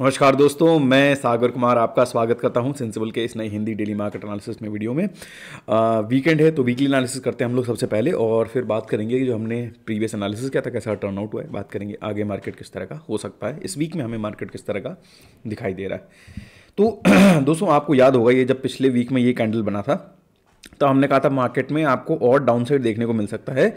नमस्कार दोस्तों मैं सागर कुमार आपका स्वागत करता हूं सेंसिबल के इस नई हिंदी डेली मार्केट एनालिसिस में वीडियो में आ, वीकेंड है तो वीकली एनालिसिस करते हैं हम लोग सबसे पहले और फिर बात करेंगे कि जो हमने प्रीवियस एनालिसिस किया था कैसा टर्नआउट हुआ है बात करेंगे आगे मार्केट किस तरह का हो सकता है इस वीक में हमें मार्केट किस तरह का दिखाई दे रहा है तो दोस्तों आपको याद होगा ये जब पिछले वीक में ये कैंडल बना था तो हमने कहा था मार्केट में आपको और डाउनसाइड देखने को मिल सकता है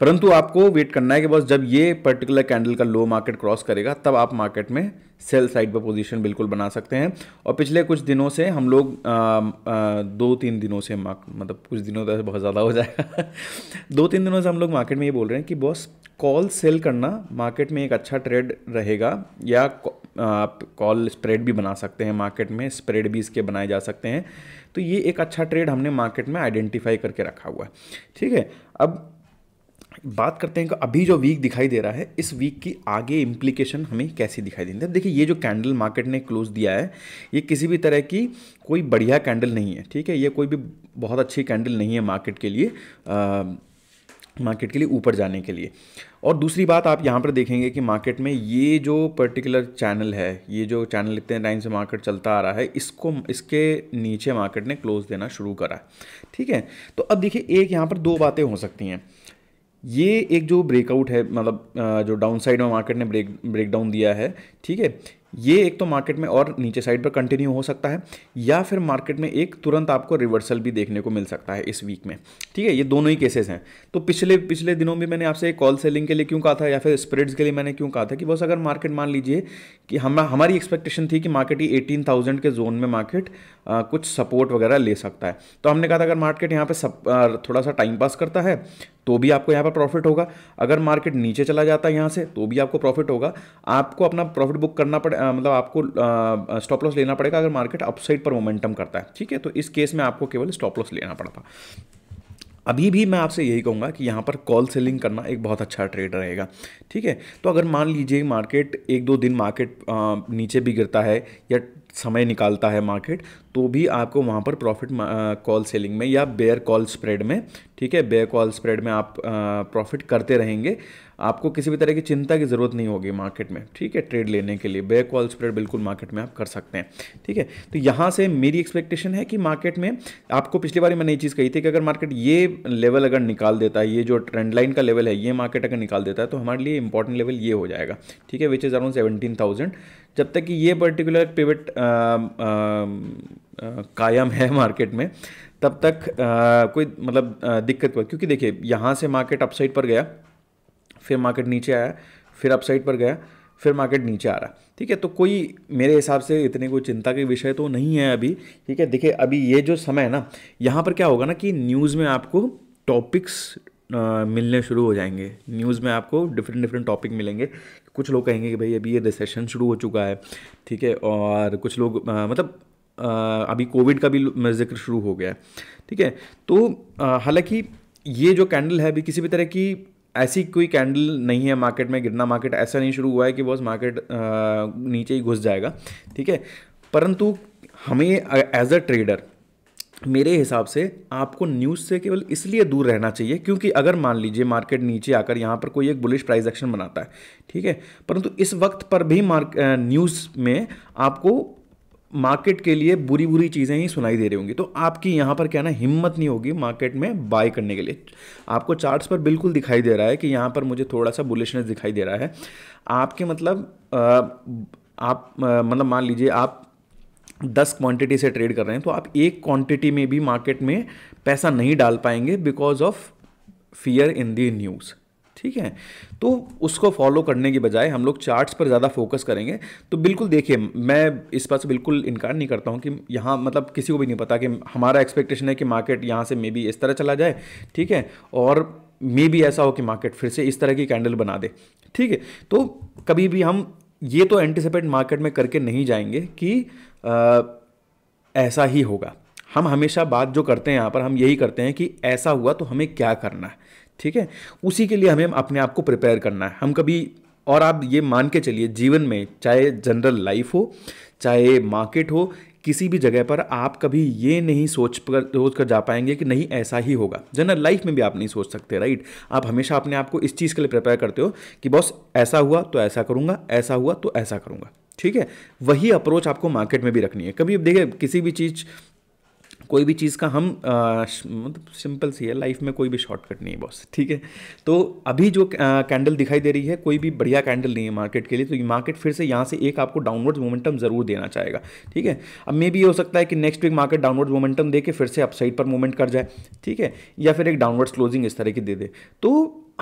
परंतु आपको वेट करना है कि बस जब ये पर्टिकुलर कैंडल का लो मार्केट क्रॉस करेगा तब आप मार्केट में सेल साइड पर पोजीशन बिल्कुल बना सकते हैं और पिछले कुछ दिनों से हम लोग आ, आ, दो तीन दिनों से मतलब कुछ दिनों तक तो बहुत ज़्यादा हो जाएगा दो तीन दिनों से हम लोग मार्केट में ये बोल रहे हैं कि बॉस कॉल सेल करना मार्केट में एक अच्छा ट्रेड रहेगा या आप कॉल स्प्रेड भी बना सकते हैं मार्केट में स्प्रेड भी इसके बनाए जा सकते हैं तो ये एक अच्छा ट्रेड हमने मार्केट में आइडेंटिफाई करके रखा हुआ है ठीक है अब बात करते हैं कि अभी जो वीक दिखाई दे रहा है इस वीक की आगे इम्प्लीकेशन हमें कैसी दिखाई देती है देखिए ये जो कैंडल मार्केट ने क्लोज दिया है ये किसी भी तरह की कोई बढ़िया कैंडल नहीं है ठीक है ये कोई भी बहुत अच्छी कैंडल नहीं है मार्केट के लिए आ, मार्केट के लिए ऊपर जाने के लिए और दूसरी बात आप यहाँ पर देखेंगे कि मार्केट में ये जो पर्टिकुलर चैनल है ये जो चैनल इतने टाइम से मार्केट चलता आ रहा है इसको इसके नीचे मार्केट ने क्लोज देना शुरू करा ठीक है तो अब देखिए एक यहाँ पर दो बातें हो सकती हैं ये एक जो ब्रेकआउट है मतलब जो डाउन साइड में मार्केट ने ब्रेक ब्रेकडाउन दिया है ठीक है ये एक तो मार्केट में और नीचे साइड पर कंटिन्यू हो सकता है या फिर मार्केट में एक तुरंत आपको रिवर्सल भी देखने को मिल सकता है इस वीक में ठीक है ये दोनों ही केसेस हैं तो पिछले पिछले दिनों में मैंने आपसे कॉल सेलिंग के लिए क्यों कहा था या फिर स्प्रेड्स के लिए मैंने क्यों कहा था कि बस अगर मार्केट मान लीजिए कि हम हमारी एक्सपेक्टेशन थी कि मार्केट ही एटीन के जोन में मार्केट आ, कुछ सपोर्ट वगैरह ले सकता है तो हमने कहा था अगर मार्केट यहाँ पर थोड़ा सा टाइम पास करता है तो भी आपको यहाँ पर प्रॉफिट होगा अगर मार्केट नीचे चला जाता है यहाँ से तो भी आपको प्रॉफिट होगा आपको अपना प्रॉफिट बुक करना पड़े मतलब आपको स्टॉप लॉस लेना पड़ेगा अगर मार्केट अपसाइड पर मोमेंटम करता है ठीक है तो इस केस में आपको केवल स्टॉप लॉस लेना पड़ता अभी भी मैं आपसे यही कहूँगा कि यहाँ पर कॉल सेलिंग करना एक बहुत अच्छा ट्रेड रहेगा ठीक है तो अगर मान लीजिए मार्केट एक दो दिन मार्केट नीचे भी गिरता है या समय निकालता है मार्केट तो भी आपको वहाँ पर प्रॉफिट कॉल सेलिंग में या बेयर कॉल स्प्रेड में ठीक है बेयर कॉल स्प्रेड में आप प्रॉफिट करते रहेंगे आपको किसी भी तरह की चिंता की ज़रूरत नहीं होगी मार्केट में ठीक है ट्रेड लेने के लिए बेयर कॉल स्प्रेड बिल्कुल मार्केट में आप कर सकते हैं ठीक है तो यहाँ से मेरी एक्सपेक्टेशन है कि मार्केट में आपको पिछली बार मैंने ये चीज़ कही थी कि अगर मार्केट ये लेवल अगर निकाल देता है ये जो ट्रेंड लाइन का लेवल है ये मार्केट अगर निकाल देता है तो हमारे लिए इंपॉर्टेंट लेवल ये हो जाएगा ठीक है which is around seventeen thousand जब तक कि ये पर्टिकुलर पिवट कायम है मार्केट में तब तक आ, कोई मतलब दिक्कत हुआ क्योंकि देखिए यहाँ से मार्केट अपसाइड पर गया फिर मार्केट नीचे आया फिर अपसाइड पर गया फिर मार्केट नीचे आ रहा ठीक है तो कोई मेरे हिसाब से इतने कोई चिंता के विषय तो नहीं है अभी ठीक है देखिए अभी ये जो समय है ना यहाँ पर क्या होगा ना कि न्यूज़ में आपको टॉपिक्स मिलने शुरू हो जाएंगे न्यूज़ में आपको डिफरेंट डिफरेंट टॉपिक मिलेंगे कुछ लोग कहेंगे कि भाई अभी ये रिसेशन शुरू हो चुका है ठीक है और कुछ लोग आ, मतलब अभी कोविड का भी जिक्र शुरू हो गया है ठीक है तो हालांकि ये जो कैंडल है अभी किसी भी तरह की ऐसी कोई कैंडल नहीं है मार्केट में गिरना मार्केट ऐसा नहीं शुरू हुआ है कि बस मार्केट नीचे ही घुस जाएगा ठीक है परंतु हमें एज अ ट्रेडर मेरे हिसाब से आपको न्यूज़ से केवल इसलिए दूर रहना चाहिए क्योंकि अगर मान लीजिए मार्केट नीचे आकर यहाँ पर कोई एक बुलिश प्राइस एक्शन बनाता है ठीक है परंतु इस वक्त पर भी मार्क न्यूज़ में आपको मार्केट के लिए बुरी बुरी चीज़ें ही सुनाई दे रही होंगी तो आपकी यहाँ पर क्या ना हिम्मत नहीं होगी मार्केट में बाय करने के लिए आपको चार्ट्स पर बिल्कुल दिखाई दे रहा है कि यहाँ पर मुझे थोड़ा सा बुलिशनेस दिखाई दे रहा है आपके मतलब आप मतलब मान लीजिए आप दस क्वांटिटी से ट्रेड कर रहे हैं तो आप एक क्वांटिटी में भी मार्केट में पैसा नहीं डाल पाएंगे because of fear in the news ठीक है तो उसको फॉलो करने के बजाय हम लोग चार्ट्स पर ज़्यादा फोकस करेंगे तो बिल्कुल देखिए मैं इस बात से बिल्कुल इनकार नहीं करता हूँ कि यहाँ मतलब किसी को भी नहीं पता कि हमारा एक्सपेक्टेशन है कि मार्केट यहाँ से मे बी इस तरह चला जाए ठीक है और मे बी ऐसा हो कि मार्केट फिर से इस तरह की कैंडल बना दे ठीक है तो कभी भी हम ये तो एंटिसिपेट मार्केट में करके नहीं जाएंगे कि आ, ऐसा ही होगा हम हमेशा बात जो करते हैं यहाँ पर हम यही करते हैं कि ऐसा हुआ तो हमें क्या करना है ठीक है उसी के लिए हमें अपने आप को प्रिपेयर करना है हम कभी और आप ये मान के चलिए जीवन में चाहे जनरल लाइफ हो चाहे मार्केट हो किसी भी जगह पर आप कभी ये नहीं सोच कर सोच कर जा पाएंगे कि नहीं ऐसा ही होगा जनरल लाइफ में भी आप नहीं सोच सकते राइट आप हमेशा अपने आप को इस चीज़ के लिए प्रिपेयर करते हो कि बॉस ऐसा हुआ तो ऐसा करूँगा ऐसा हुआ तो ऐसा करूँगा ठीक है वही अप्रोच आपको मार्केट में भी रखनी है कभी देखिए किसी भी चीज़ कोई भी चीज़ का हम मतलब सिंपल सी है लाइफ में कोई भी शॉर्टकट नहीं है बॉस ठीक है तो अभी जो कैंडल दिखाई दे रही है कोई भी बढ़िया कैंडल नहीं है मार्केट के लिए तो ये मार्केट फिर से यहाँ से एक आपको डाउनवर्ड मोमेंटम ज़रूर देना चाहेगा ठीक है अब मे भी हो सकता है कि next week market downward momentum दे के फिर से अपसाइड पर मूवमेंट कर जाए ठीक है या फिर एक डाउनवर्ड क्लोजिंग इस तरह की दे दे तो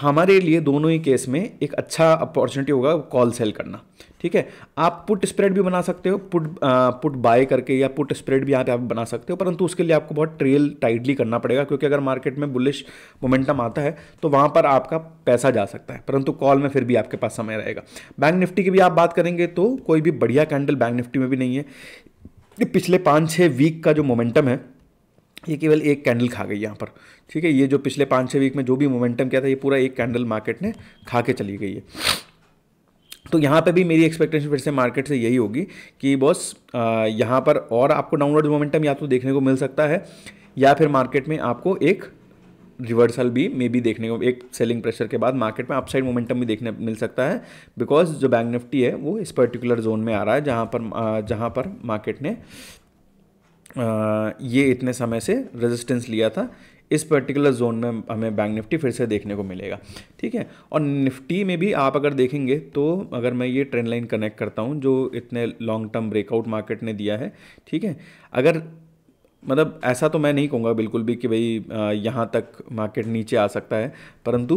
हमारे लिए दोनों ही केस में एक अच्छा अपॉर्चुनिटी होगा कॉल सेल करना ठीक है आप पुट स्प्रेड भी बना सकते हो पुट आ, पुट बाय करके या पुट स्प्रेड भी यहाँ पे आप बना सकते हो परंतु उसके लिए आपको बहुत ट्रेल टाइटली करना पड़ेगा क्योंकि अगर मार्केट में बुलिश मोमेंटम आता है तो वहाँ पर आपका पैसा जा सकता है परंतु कॉल में फिर भी आपके पास समय रहेगा बैंक निफ्टी की भी आप बात करेंगे तो कोई भी बढ़िया कैंडल बैंक निफ्टी में भी नहीं है पिछले पाँच छः वीक का जो मोमेंटम है ये केवल एक कैंडल खा गई यहाँ पर ठीक है ये जो पिछले पाँच छः वीक में जो भी मोमेंटम किया था ये पूरा एक कैंडल मार्केट ने खा के चली गई है तो यहाँ पे भी मेरी एक्सपेक्टेशन फिर से मार्केट से यही होगी कि बॉस यहाँ पर और आपको डाउनवर्ड मोमेंटम या तो देखने को मिल सकता है या फिर मार्केट में आपको एक रिवर्सल भी मे बी देखने को एक सेलिंग प्रेशर के बाद मार्केट में अपसाइड मोमेंटम भी देखने मिल सकता है बिकॉज जो बैंक निफ्टी है वो इस पर्टिकुलर जोन में आ रहा है जहाँ पर जहाँ पर मार्केट ने ये इतने समय से रेजिस्टेंस लिया था इस पर्टिकुलर जोन में हमें बैंक निफ्टी फिर से देखने को मिलेगा ठीक है और निफ्टी में भी आप अगर देखेंगे तो अगर मैं ये ट्रेंड लाइन कनेक्ट करता हूँ जो इतने लॉन्ग टर्म ब्रेकआउट मार्केट ने दिया है ठीक है अगर मतलब ऐसा तो मैं नहीं कहूँगा बिल्कुल भी कि भाई यहाँ तक मार्केट नीचे आ सकता है परंतु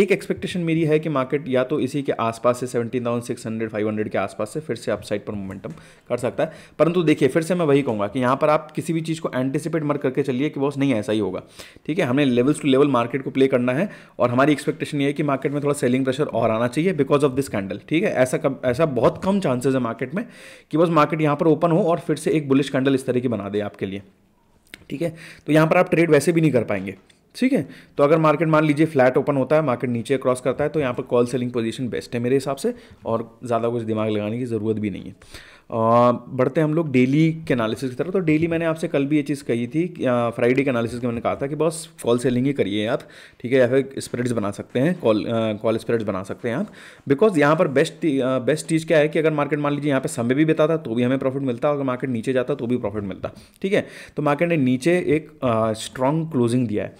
एक एक्सपेक्टेशन मेरी है कि मार्केट या तो इसी के आसपास से seventeen thousand six hundred five hundred के आसपास से फिर से अपसाइड पर मोमेंटम कर सकता है परंतु देखिए फिर से मैं वही कहूँगा कि यहाँ पर आप किसी भी चीज़ को एंटिसिपेट मर करके चलिए कि बॉस नहीं ऐसा ही होगा ठीक है हमें लेवल्स टू लेवल मार्केट को प्ले करना है और हमारी एक्सपेक्टेशन ये है कि मार्केट में थोड़ा सेलिंग प्रेशर और आना चाहिए बिकॉज ऑफ दिस कैंडल ठीक है ऐसा कम ऐसा बहुत कम चांसेज है मार्केट में कि बस मार्केट यहाँ पर ओपन हो और फिर से एक बुलिश कैंडल इस तरह की बना दे आपके लिए ठीक है तो यहाँ पर आप ट्रेड वैसे भी नहीं कर पाएंगे ठीक है तो अगर मार्केट मान लीजिए फ्लैट ओपन होता है मार्केट नीचे क्रॉस करता है तो यहाँ पर कॉल सेलिंग पोजीशन बेस्ट है मेरे हिसाब से और ज़्यादा कुछ दिमाग लगाने की ज़रूरत भी नहीं है बढ़ते हम लोग डेली के एनालिसिस की तरफ तो डेली मैंने आपसे कल भी ये चीज़ कही थी फ्राइडे के एनालिसिस में मैंने कहा था कि बस कॉल सेलिंग ही करिए आप ठीक है या फिर स्प्रेड्स बना सकते हैं कॉल कॉल स्प्रेड्स बना सकते हैं आप बिकॉज यहाँ पर बेस्ट बेस्ट चीज़ क्या है कि अगर मार्केट मान लीजिए यहाँ पर समय भी बिताता तो भी हमें प्रॉफिट मिलता अगर मार्केट नीचे जाता तो भी प्रॉफिट मिलता ठीक है तो मार्केट ने नीचे एक स्ट्रॉन्ग क्लोजिंग दिया है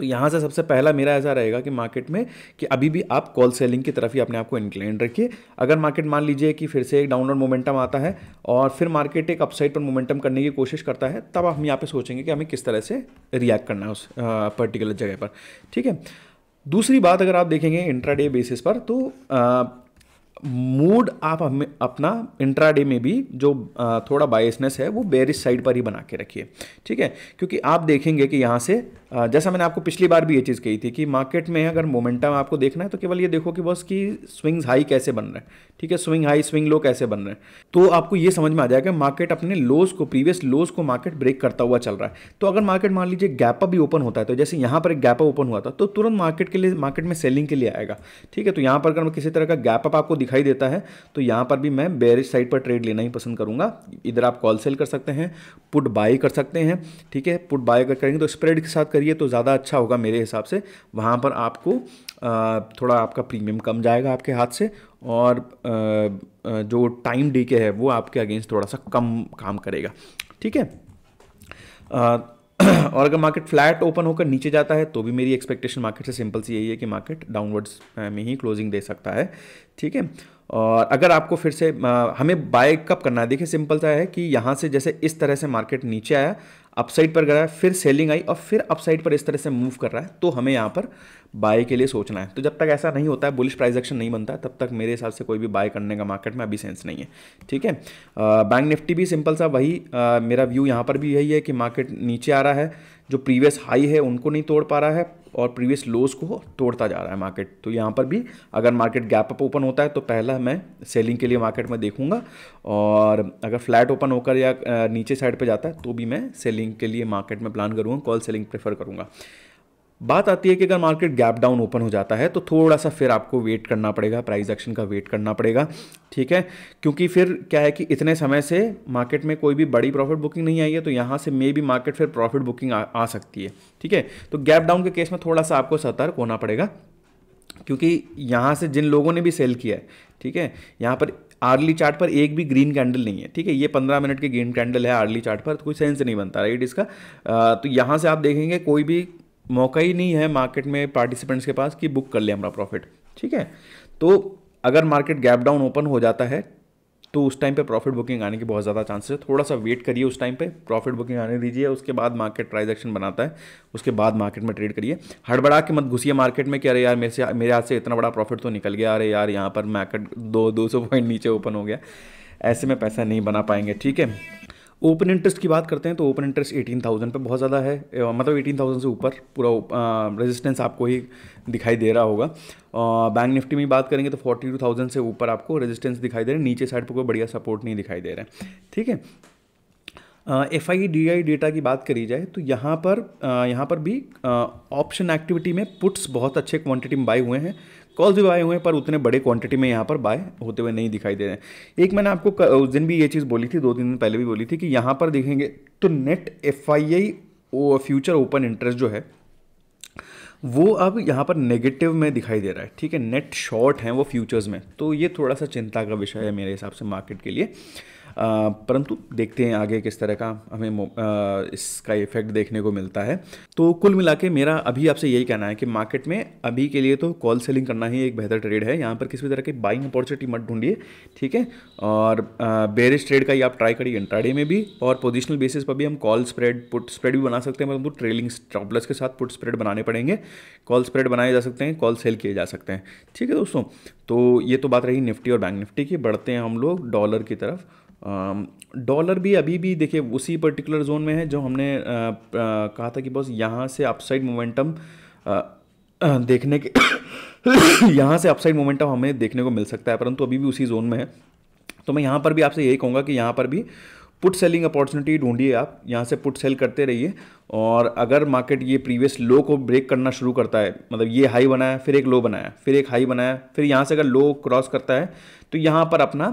तो यहाँ से सबसे पहला मेरा ऐसा रहेगा कि मार्केट में कि अभी भी आप कॉल सेलिंग की तरफ ही अपने आप को इंक्लाइन रखिए अगर मार्केट मान लीजिए कि फिर से एक डाउनवर्ड मोमेंटम आता है और फिर मार्केट एक अपसाइड पर मोमेंटम करने की कोशिश करता है तब हम यहाँ पर सोचेंगे कि हमें किस तरह से रिएक्ट करना है उस पर्टिकुलर जगह पर ठीक है दूसरी बात अगर आप देखेंगे इंट्राडे बेसिस पर तो मूड आप अपना इंट्राडे में भी जो आ, थोड़ा बायसनेस है वो बेरिस साइड पर ही बना के रखिए ठीक है क्योंकि आप देखेंगे कि यहाँ से जैसा मैंने आपको पिछली बार भी ये चीज़ कही थी कि मार्केट में अगर मोमेंटम आपको देखना है तो केवल ये देखो कि बस कि स्विंग्स हाई कैसे बन रहे हैं ठीक है स्विंग हाई स्विंग लो कैसे बन रहे हैं तो आपको ये समझ में आ जाएगा मार्केट अपने लोज को प्रीवियस लोज को मार्केट ब्रेक करता हुआ चल रहा है तो अगर मार्केट मान लीजिए गैपअप भी ओपन होता है तो जैसे यहाँ पर एक अप ओपन हुआ था तो तुरंत मार्केट के लिए मार्केट में सेलिंग के लिए आएगा ठीक है तो यहाँ पर अगर किसी तरह का गैपअप आपको दिखाई देता है तो यहाँ पर भी मैं बेरिज साइड पर ट्रेड लेना ही पसंद करूँगा इधर आप कॉल सेल कर सकते हैं पुट बाय कर सकते हैं ठीक है पुट बाय करेंगे तो स्प्रेड के साथ करिए तो ज़्यादा अच्छा होगा मेरे हिसाब से वहाँ पर आपको थोड़ा आपका प्रीमियम कम जाएगा आपके हाथ से और जो टाइम डी के है वो आपके अगेंस्ट थोड़ा सा कम काम करेगा ठीक है और अगर मार्केट फ्लैट ओपन होकर नीचे जाता है तो भी मेरी एक्सपेक्टेशन मार्केट से सिंपल सी यही है कि मार्केट डाउनवर्ड्स में ही क्लोजिंग दे सकता है ठीक है और अगर आपको फिर से हमें बाय कब करना है देखिए सिंपल सा है कि यहाँ से जैसे इस तरह से मार्केट नीचे आया अपसाइड पर गया फिर सेलिंग आई और फिर अपसाइड पर इस तरह से मूव कर रहा है तो हमें यहाँ पर बाय के लिए सोचना है तो जब तक ऐसा नहीं होता है बुलिश प्राइस एक्शन नहीं बनता तब तक मेरे हिसाब से कोई भी बाय करने का मार्केट में अभी सेंस नहीं है ठीक है बैंक निफ्टी भी सिंपल सा वही आ, मेरा व्यू यहाँ पर भी यही है कि मार्केट नीचे आ रहा है जो प्रीवियस हाई है उनको नहीं तोड़ पा रहा है और प्रीवियस लोज को तोड़ता जा रहा है मार्केट तो यहाँ पर भी अगर मार्केट गैप अप ओपन होता है तो पहला मैं सेलिंग के लिए मार्केट में देखूंगा और अगर फ्लैट ओपन होकर या नीचे साइड पे जाता है तो भी मैं सेलिंग के लिए मार्केट में प्लान करूँगा कॉल सेलिंग प्रेफर करूँगा बात आती है कि अगर मार्केट गैप डाउन ओपन हो जाता है तो थोड़ा सा फिर आपको वेट करना पड़ेगा प्राइस एक्शन का वेट करना पड़ेगा ठीक है क्योंकि फिर क्या है कि इतने समय से मार्केट में कोई भी बड़ी प्रॉफिट बुकिंग नहीं आई है तो यहाँ से मे भी मार्केट फिर प्रॉफिट बुकिंग आ, आ सकती है ठीक है तो गैप डाउन के केस में थोड़ा सा आपको सतर्क होना पड़ेगा क्योंकि यहाँ से जिन लोगों ने भी सेल किया है ठीक है यहाँ पर आर्ली चार्ट पर एक भी ग्रीन कैंडल नहीं है ठीक है ये पंद्रह मिनट के ग्रीन कैंडल है आर्ली चार्ट पर तो कोई सेंस नहीं बनता राइट इसका आ, तो यहाँ से आप देखेंगे कोई भी मौका ही नहीं है मार्केट में पार्टिसिपेंट्स के पास कि बुक कर ले हमारा प्रॉफिट ठीक है तो अगर मार्केट गैप डाउन ओपन हो जाता है तो उस टाइम पे प्रॉफिट बुकिंग आने के बहुत ज़्यादा चांसेस है थोड़ा सा वेट करिए उस टाइम पे प्रॉफिट बुकिंग आने दीजिए उसके बाद मार्केट ट्राइजेक्शन बनाता है उसके बाद मार्केट में ट्रेड करिए हड़बड़ा के मत घुसिए मार्केट में कि अरे यार मेरे से मेरे हाथ से इतना बड़ा प्रॉफिट तो निकल गया अरे यार यहाँ पर मार्केट दो दो सौ पॉइंट नीचे ओपन हो गया ऐसे में पैसा नहीं बना पाएंगे ठीक है ओपन इंटरेस्ट की बात करते हैं तो ओपन इंटरेस्ट एटीन थाउजेंड पर बहुत ज़्यादा है मतलब एटीन थाउजेंड से ऊपर पूरा रेजिस्टेंस आपको ही दिखाई दे रहा होगा बैंक निफ्टी में बात करेंगे तो फोर्टी टू थाउजेंड से ऊपर आपको रेजिस्टेंस दिखाई दे रहा है नीचे साइड पर कोई बढ़िया सपोर्ट नहीं दिखाई दे रहा है ठीक है F I D I data की बात करी जाए तो यहाँ पर यहाँ पर भी ऑप्शन एक्टिविटी में पुट्स बहुत अच्छे क्वांटिटी में बाई हुए हैं कॉल्स भी बाय हुए हैं पर उतने बड़े क्वांटिटी में यहाँ पर बाय होते हुए नहीं दिखाई दे रहे हैं एक मैंने आपको उस दिन भी ये चीज़ बोली थी दो तीन दिन पहले भी बोली थी कि यहाँ पर देखेंगे तो net F I future open interest जो है वो अब यहाँ पर नेगेटिव में दिखाई दे रहा है ठीक है नेट शॉर्ट हैं वो फ्यूचर्स में तो ये थोड़ा सा चिंता का विषय है मेरे हिसाब से मार्केट के लिए परंतु देखते हैं आगे किस तरह का हमें इसका इफेक्ट देखने को मिलता है तो कुल मिला मेरा अभी आपसे यही कहना है कि मार्केट में अभी के लिए तो कॉल सेलिंग करना ही एक बेहतर ट्रेड है यहाँ पर किसी भी तरह की बाइंग अपॉर्चुनिटी मत ढूंढिए ठीक है और बेरिस ट्रेड का ही आप ट्राई करिए इंट्राडे में भी और पोजिशनल बेसिस पर भी हम कॉल स्प्रेड पुट स्प्रेड भी बना सकते हैं परंतु ट्रेलिंग स्टॉपलस के साथ पुट स्प्रेड बनाने पड़ेंगे कॉल स्प्रेड बनाए जा सकते हैं कॉल सेल किए जा सकते हैं ठीक है दोस्तों तो ये तो बात रही निफ्टी और बैंक निफ्टी की बढ़ते हैं हम लोग डॉलर की तरफ डॉलर भी अभी भी देखिए उसी पर्टिकुलर जोन में है जो हमने आ, आ, कहा था कि बस यहाँ से अपसाइड मोमेंटम देखने के यहाँ से अपसाइड मोमेंटम हमें देखने को मिल सकता है परंतु अभी भी उसी जोन में है तो मैं यहाँ पर भी आपसे यही कहूँगा कि यहाँ पर भी पुट सेलिंग अपॉर्चुनिटी ढूंढिए आप यहाँ से पुट सेल करते रहिए और अगर मार्केट ये प्रीवियस लो को ब्रेक करना शुरू करता है मतलब ये हाई बनाया फिर एक लो बनाया फिर एक हाई बनाया फिर यहाँ से अगर लो क्रॉस करता है तो यहाँ पर अपना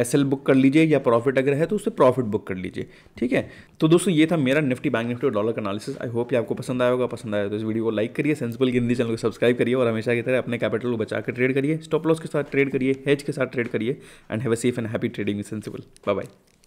एस एल बुक कर लीजिए या प्रॉफिट अगर है तो उससे प्रॉफिट बुक कर लीजिए ठीक है तो दोस्तों ये था मेरा निफ्टी बैंक निफ्टी और डॉलर का एनालिसिस आई होप ये आपको पसंद आया होगा पसंद आया तो इस वीडियो को लाइक करिए सेंसिबल हिंदी चैनल को सब्सक्राइब करिए और हमेशा की तरह अपने कैपिटल को बचा कर ट्रेड करिए स्टॉप लॉस के साथ ट्रेड करिए हेज के साथ ट्रेड करिए and have a safe and happy trading Sensibull bye bye